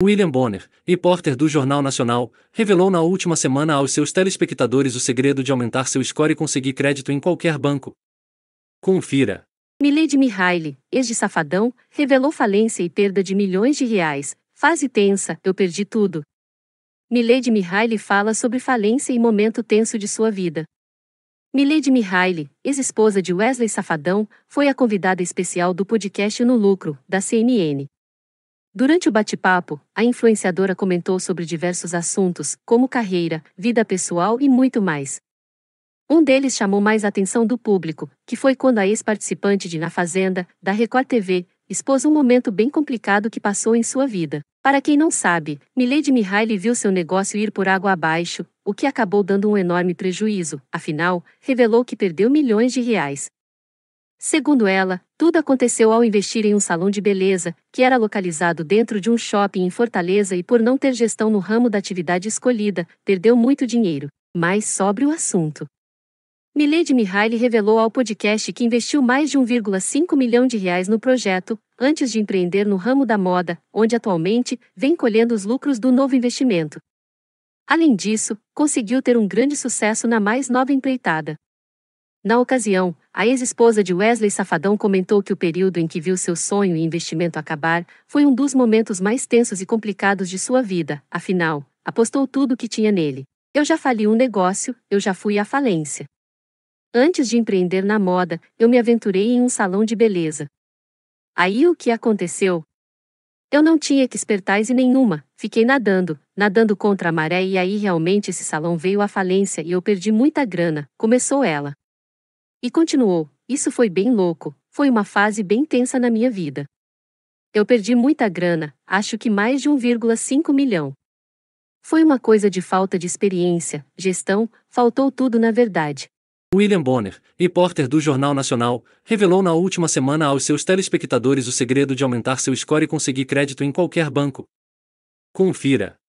William Bonner, repórter do Jornal Nacional, revelou na última semana aos seus telespectadores o segredo de aumentar seu score e conseguir crédito em qualquer banco. Confira. Milady Mihaly, ex-safadão, de revelou falência e perda de milhões de reais. Fase tensa, eu perdi tudo. Milady Mihaly fala sobre falência e momento tenso de sua vida. Milady Mihaly, ex-esposa de Wesley Safadão, foi a convidada especial do podcast No Lucro, da CNN. Durante o bate-papo, a influenciadora comentou sobre diversos assuntos, como carreira, vida pessoal e muito mais. Um deles chamou mais a atenção do público, que foi quando a ex-participante de Na Fazenda, da Record TV, expôs um momento bem complicado que passou em sua vida. Para quem não sabe, Milady Mihaly viu seu negócio ir por água abaixo, o que acabou dando um enorme prejuízo, afinal, revelou que perdeu milhões de reais. Segundo ela, tudo aconteceu ao investir em um salão de beleza, que era localizado dentro de um shopping em Fortaleza e por não ter gestão no ramo da atividade escolhida, perdeu muito dinheiro. Mais sobre o assunto. Milady Mihaly revelou ao podcast que investiu mais de 1,5 milhão de reais no projeto, antes de empreender no ramo da moda, onde atualmente vem colhendo os lucros do novo investimento. Além disso, conseguiu ter um grande sucesso na mais nova empreitada, na ocasião, a ex-esposa de Wesley Safadão comentou que o período em que viu seu sonho e investimento acabar foi um dos momentos mais tensos e complicados de sua vida, afinal, apostou tudo o que tinha nele. Eu já fali um negócio, eu já fui à falência. Antes de empreender na moda, eu me aventurei em um salão de beleza. Aí o que aconteceu? Eu não tinha que expertise nenhuma, fiquei nadando, nadando contra a maré e aí realmente esse salão veio à falência e eu perdi muita grana, começou ela. E continuou: Isso foi bem louco, foi uma fase bem tensa na minha vida. Eu perdi muita grana, acho que mais de 1,5 milhão. Foi uma coisa de falta de experiência, gestão, faltou tudo na verdade. William Bonner, repórter do Jornal Nacional, revelou na última semana aos seus telespectadores o segredo de aumentar seu score e conseguir crédito em qualquer banco. Confira.